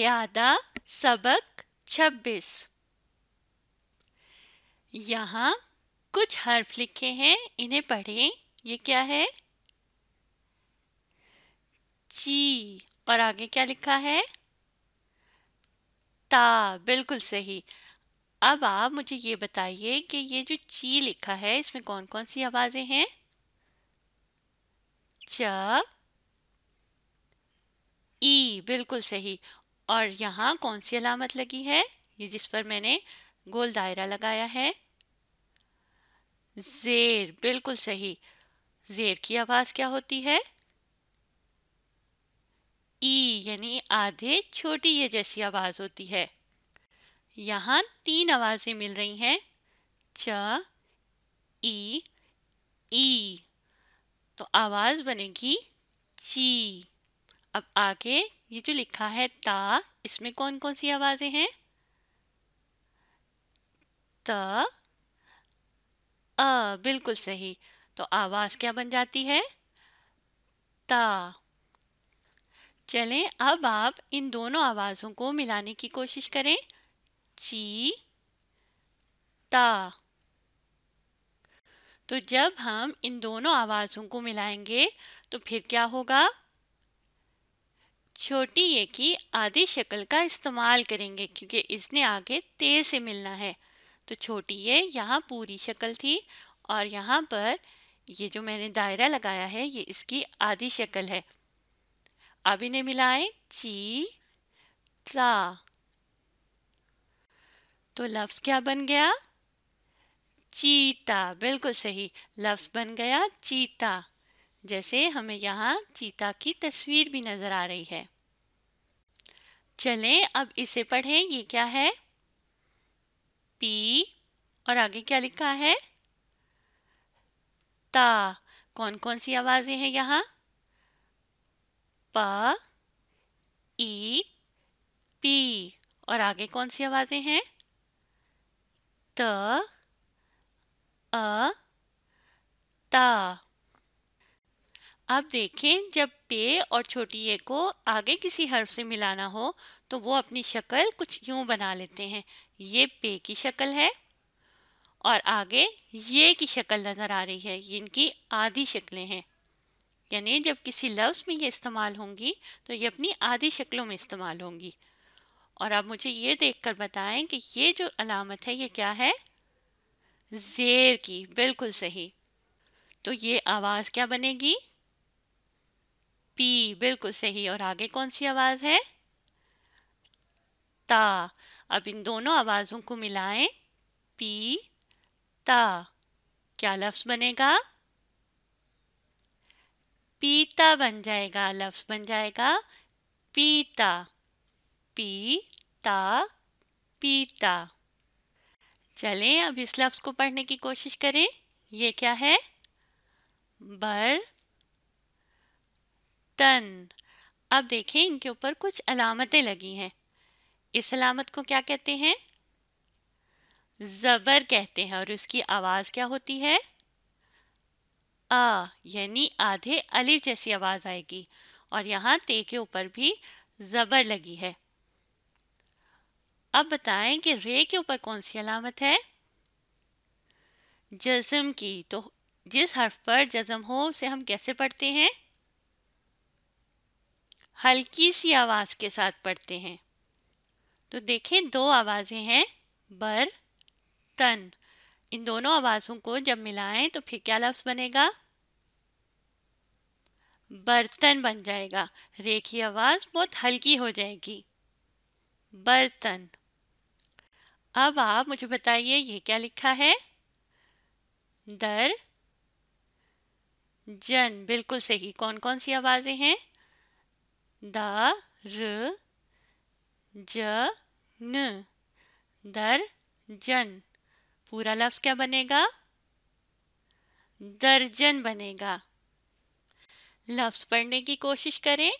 यादा सबक छब्बीस यहाँ कुछ हर्फ लिखे हैं इन्हें पढ़ें ये क्या है ची और आगे क्या लिखा है ता बिल्कुल सही अब आप मुझे ये बताइए कि ये जो ची लिखा है इसमें कौन कौन सी आवाज़ें हैं च ई बिल्कुल सही और यहाँ कौन सी अलामत लगी है ये जिस पर मैंने गोल दायरा लगाया है जेर बिल्कुल सही जेर की आवाज़ क्या होती है ई यानी आधे छोटी ये जैसी आवाज़ होती है यहाँ तीन आवाज़ें मिल रही हैं च ई ई तो आवाज़ बनेगी ची अब आगे ये जो लिखा है ता इसमें कौन कौन सी आवाज़ें हैं त अ बिल्कुल सही तो आवाज़ क्या बन जाती है ता चलें अब आप इन दोनों आवाज़ों को मिलाने की कोशिश करें ची ता तो जब हम इन दोनों आवाज़ों को मिलाएंगे तो फिर क्या होगा छोटी ये की आधी शक्ल का इस्तेमाल करेंगे क्योंकि इसने आगे ते से मिलना है तो छोटी ये यहाँ पूरी शक्ल थी और यहाँ पर ये जो मैंने दायरा लगाया है ये इसकी आधी शक्ल है अब इन्हें मिलाएं ची ता तो लफ्ज़ क्या बन गया चीता बिल्कुल सही लफ्ज़ बन गया चीता जैसे हमें यहाँ चीता की तस्वीर भी नज़र आ रही है चलें अब इसे पढ़ें ये क्या है पी और आगे क्या लिखा है ता कौन कौन सी आवाज़ें हैं यहाँ प ई पी और आगे कौन सी आवाज़ें हैं त अ ता अब देखें जब पे और छोटी ए को आगे किसी हर्फ से मिलाना हो तो वो अपनी शक्ल कुछ यूं बना लेते हैं ये पे की शक्ल है और आगे ये की शक्ल नज़र आ रही है ये इनकी आधी शक्लें हैं यानी जब किसी लफ्ज़ में ये इस्तेमाल होंगी तो ये अपनी आधी शक्लों में इस्तेमाल होंगी और आप मुझे ये देखकर बताएं कि ये जो अलामत है ये क्या है ज़ेर की बिल्कुल सही तो ये आवाज़ क्या बनेगी पी बिल्कुल सही और आगे कौन सी आवाज़ है ता अब इन दोनों आवाज़ों को मिलाएं पी ता क्या लफ्ज़ बनेगा पीता बन जाएगा लफ्ज़ बन जाएगा पीता पी ता पीता चलें अब इस लफ्ज़ को पढ़ने की कोशिश करें ये क्या है बर तन अब देखें इनके ऊपर कुछ अलामतें लगी हैं इस अलामत को क्या कहते हैं ज़बर कहते हैं और उसकी आवाज़ क्या होती है आ यानी आधे अलिफ जैसी आवाज़ आएगी और यहाँ ते के ऊपर भी ज़बर लगी है अब बताएं कि रे के ऊपर कौन सी अलामत है जज़म की तो जिस हर्फ पर जज़म हो उसे हम कैसे पढ़ते हैं हल्की सी आवाज़ के साथ पढ़ते हैं तो देखें दो आवाज़ें हैं बर तन इन दोनों आवाज़ों को जब मिलाएं तो फिर क्या लफ्ज़ बनेगा बर्तन बन जाएगा रेखी आवाज़ बहुत हल्की हो जाएगी बर्तन अब आप मुझे बताइए ये क्या लिखा है दर जन बिल्कुल सही कौन कौन सी आवाज़ें हैं दर जन ज न पूरा लफ्ज़ क्या बनेगा दर्जन बनेगा लफ्ज़ पढ़ने की कोशिश करें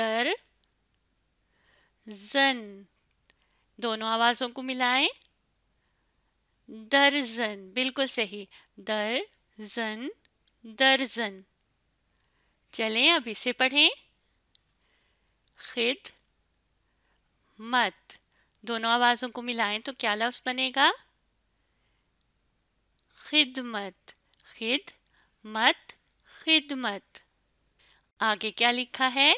दर जन दोनों आवाज़ों को मिलाएं दर्जन बिल्कुल सही दर जन दर्जन चलें अब इसे पढ़ें खिद मत दोनों आवाज़ों को मिलाएं तो क्या लफ्ज़ बनेगा खिदमत खिद मत खिदमत आगे क्या लिखा है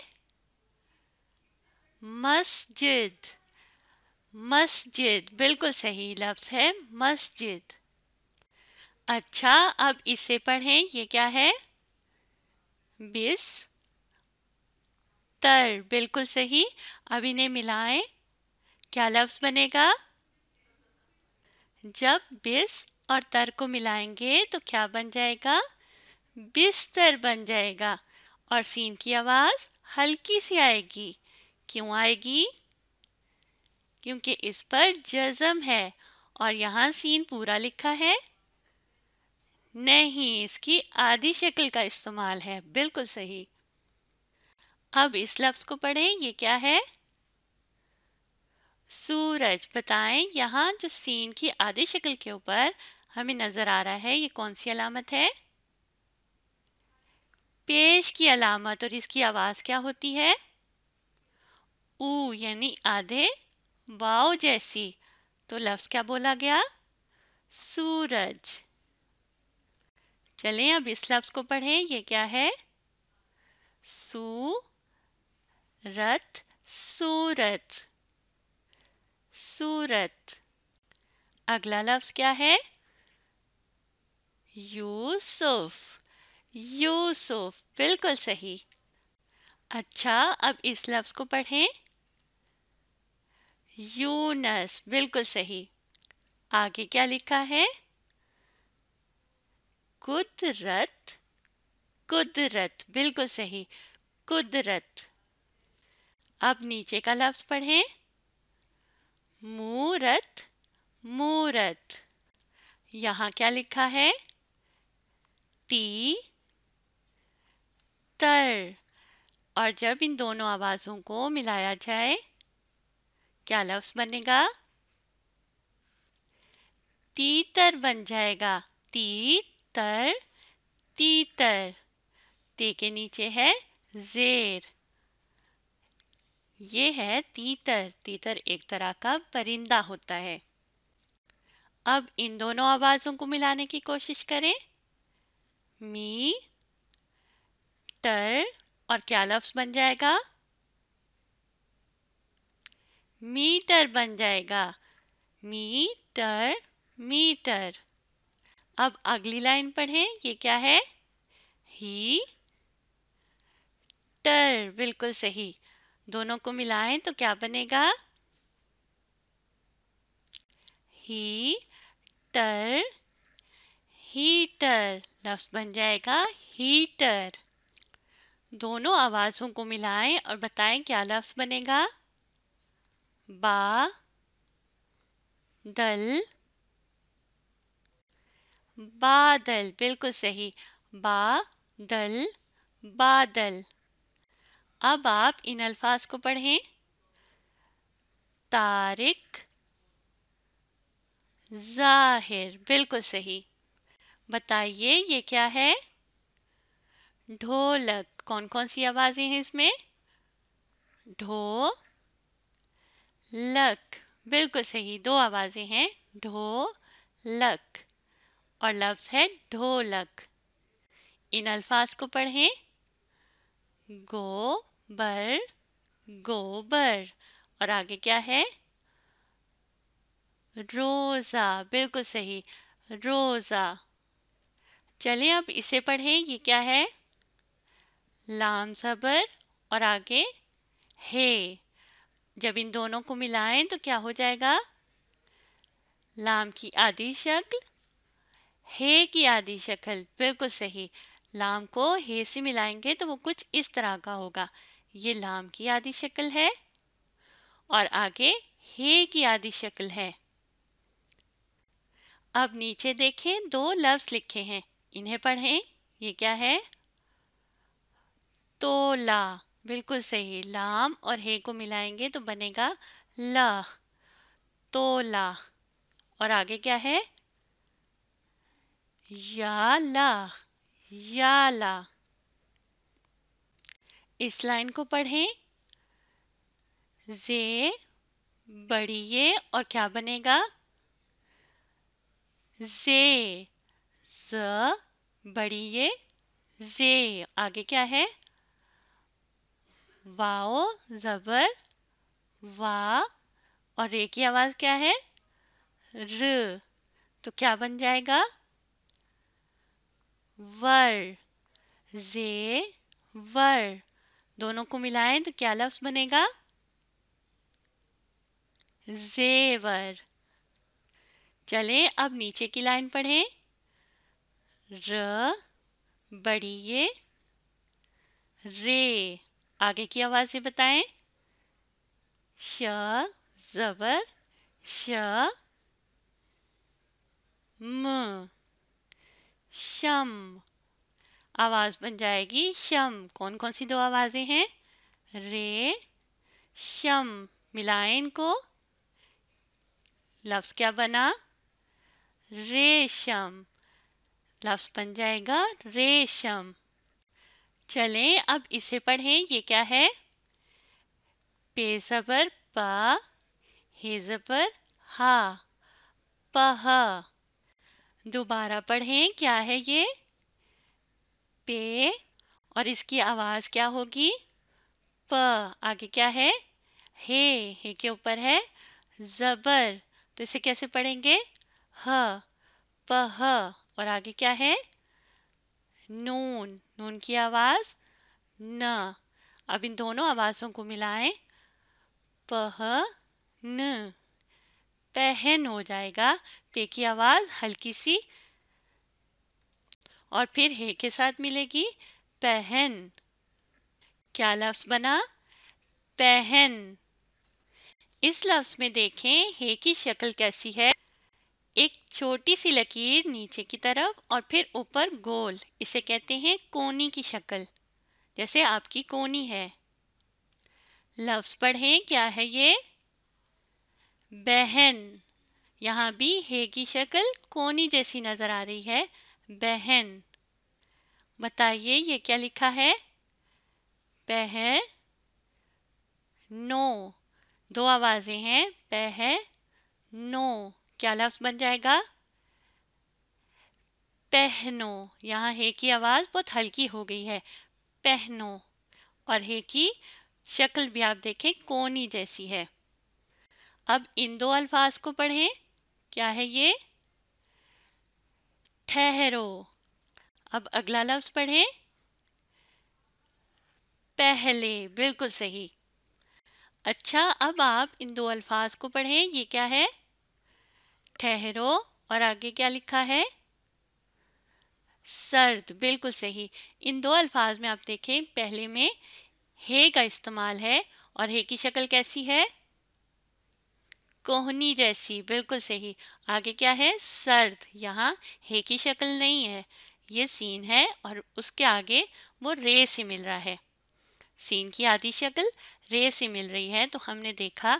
मस्जिद मस्जिद बिल्कुल सही लफ्ज़ है मस्जिद अच्छा अब इसे पढ़ें ये क्या है तर बिल्कुल सही अब इन्हें मिलाएं क्या लफ्ज़ बनेगा जब बिस और तर को मिलाएंगे तो क्या बन जाएगा बिस्तर बन जाएगा और सीन की आवाज़ हल्की सी आएगी क्यों आएगी क्योंकि इस पर जज़म है और यहाँ सीन पूरा लिखा है नहीं इसकी आधी शक्ल का इस्तेमाल है बिल्कुल सही अब इस लफ्ज को पढ़ें ये क्या है सूरज बताएं यहाँ जो सीन की आधी शक्ल के ऊपर हमें नजर आ रहा है ये कौन सी अलामत है पेश की अलामत और इसकी आवाज क्या होती है ऊ यानी आधे वाओ जैसी तो लफ्ज क्या बोला गया सूरज चलें अब इस लफ्ज़ को पढ़ें ये क्या है सूरत सूरत सूरत अगला लफ्ज़ क्या है यूसुफ यूसुफ बिल्कुल सही अच्छा अब इस लफ्ज़ को पढ़ें यूनस बिल्कुल सही आगे क्या लिखा है कुदरत कुदरत बिल्कुल सही कुदरत अब नीचे का लफ्ज पढ़ें मूरत मूरत यहाँ क्या लिखा है ती तर और जब इन दोनों आवाज़ों को मिलाया जाए क्या लफ्ज़ बनेगा तीतर बन जाएगा तीत तर तीतर ते के नीचे है जेर ये है तीतर तीतर एक तरह का परिंदा होता है अब इन दोनों आवाज़ों को मिलाने की कोशिश करें मी टर और क्या लफ्ज़ बन जाएगा मीटर बन जाएगा मीटर मीटर अब अगली लाइन पढ़ें ये क्या है ही टर बिल्कुल सही दोनों को मिलाएं तो क्या बनेगा ही टर हीटर लफ्स बन जाएगा हीटर दोनों आवाज़ों को मिलाएं और बताएं क्या लफ्स बनेगा बा दल बादल बिल्कुल सही बादल बादल अब आप इन अल्फाज को पढ़ें तारिक जाहिर बिल्कुल सही बताइए ये क्या है ढोलक कौन कौन सी आवाज़ें हैं इसमें ढो लक बिल्कुल सही दो आवाज़ें हैं ढो लक और लफ्ज़ है ढोलक इन अल्फाज को पढ़ें गो बर गोबर और आगे क्या है रोज़ा बिल्कुल सही रोज़ा चलिए अब इसे पढ़ें ये क्या है लाम जबर और आगे हे जब इन दोनों को मिलाएं तो क्या हो जाएगा लाम की आधी शक्ल हे की आदि शक्ल बिल्कुल सही लाम को हे से मिलाएंगे तो वो कुछ इस तरह का होगा ये लाम की आदि शक्ल है और आगे हे की आदि शक्ल है अब नीचे देखें दो लफ्ज लिखे हैं इन्हें पढ़ें ये क्या है तोला बिल्कुल सही लाम और हे को मिलाएंगे तो बनेगा तो तोला और आगे क्या है याला याला इस लाइन को पढ़ें जे ये और क्या बनेगा जे ज बढ़िए जे आगे क्या है वाओ जबर वा और रे की आवाज़ क्या है र तो क्या बन जाएगा वर जे वर दोनों को मिलाएं तो क्या लफ्ज बनेगा जेवर चले अब नीचे की लाइन पढ़ें र बड़ी ये रे आगे की आवाज़ें बताएं श जबर श म शम आवाज़ बन जाएगी शम कौन कौन सी दो आवाज़ें हैं रे शम मिलाए इनको लफ्ज़ क्या बना रेशम लफ्ज़ बन जाएगा रेशम चलें अब इसे पढ़ें ये क्या है पेजबर पा हेजबर हा पहा दोबारा पढ़ें क्या है ये पे और इसकी आवाज़ क्या होगी प आगे क्या है हे हे के ऊपर है ज़बर तो इसे कैसे पढ़ेंगे ह प ह और आगे क्या है नून नून की आवाज़ न अब इन दोनों आवाज़ों को मिलाएं पह न पहन हो जाएगा पे की आवाज़ हल्की सी और फिर हे के साथ मिलेगी पहन क्या लफ्ज़ बना पहन इस लफ्ज़ में देखें हे की शक्ल कैसी है एक छोटी सी लकीर नीचे की तरफ और फिर ऊपर गोल इसे कहते हैं कोनी की शक्ल जैसे आपकी कोनी है लफ्ज़ पढ़ें क्या है ये बहन यहाँ भी हे की शक्ल कोनी जैसी नज़र आ रही है बहन बताइए ये क्या लिखा है पह नो दो आवाज़ें हैं पह नो क्या लफ्ज़ बन जाएगा पहनो यहाँ हे की आवाज़ बहुत हल्की हो गई है पहनो और हे की शक्ल भी आप देखें कोनी जैसी है अब इन दो अल्फाज को पढ़ें क्या है ये ठहरो अब अगला लफ्ज पढ़ें पहले बिल्कुल सही अच्छा अब आप इन दो अल्फाज को पढ़ें ये क्या है ठहरो और आगे क्या लिखा है सर्द बिल्कुल सही इन दो अल्फाज में आप देखें पहले में हे का इस्तेमाल है और हे की शक्ल कैसी है कोहनी जैसी बिल्कुल सही आगे क्या है सर्द यहाँ हे की शक्ल नहीं है ये सीन है और उसके आगे वो रे से मिल रहा है सीन की आधी शक्ल रे से मिल रही है तो हमने देखा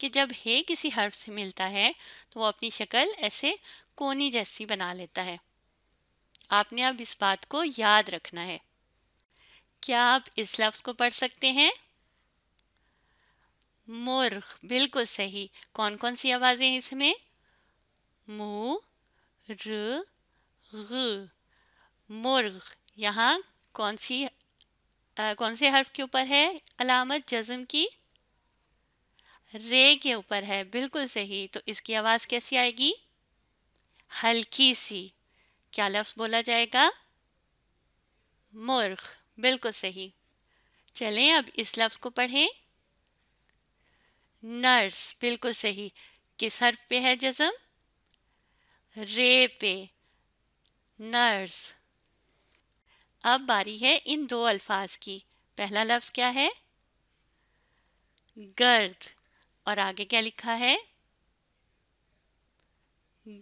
कि जब हे किसी हर्फ से मिलता है तो वो अपनी शक्ल ऐसे कोनी जैसी बना लेता है आपने अब इस बात को याद रखना है क्या आप इस लफ्ज़ को पढ़ सकते हैं मुर्ग बिल्कुल सही कौन कौन सी आवाज़ें हैं इसमें मु र ग यहाँ कौन सी आ, कौन से हर्फ के ऊपर है अलामत जज्म की रे के ऊपर है बिल्कुल सही तो इसकी आवाज़ कैसी आएगी हल्की सी क्या लफ्ज़ बोला जाएगा मुर्ग बिल्कुल सही चलें अब इस लफ्ज़ को पढ़ें नर्स बिल्कुल सही किस हर्फ पे है जजम रे पे नर्स अब बारी है इन दो अल्फाज की पहला लफ्ज़ क्या है गर्द और आगे क्या लिखा है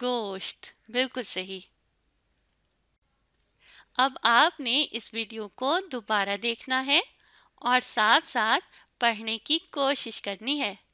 गोश्त बिल्कुल सही अब आपने इस वीडियो को दोबारा देखना है और साथ साथ पढ़ने की कोशिश करनी है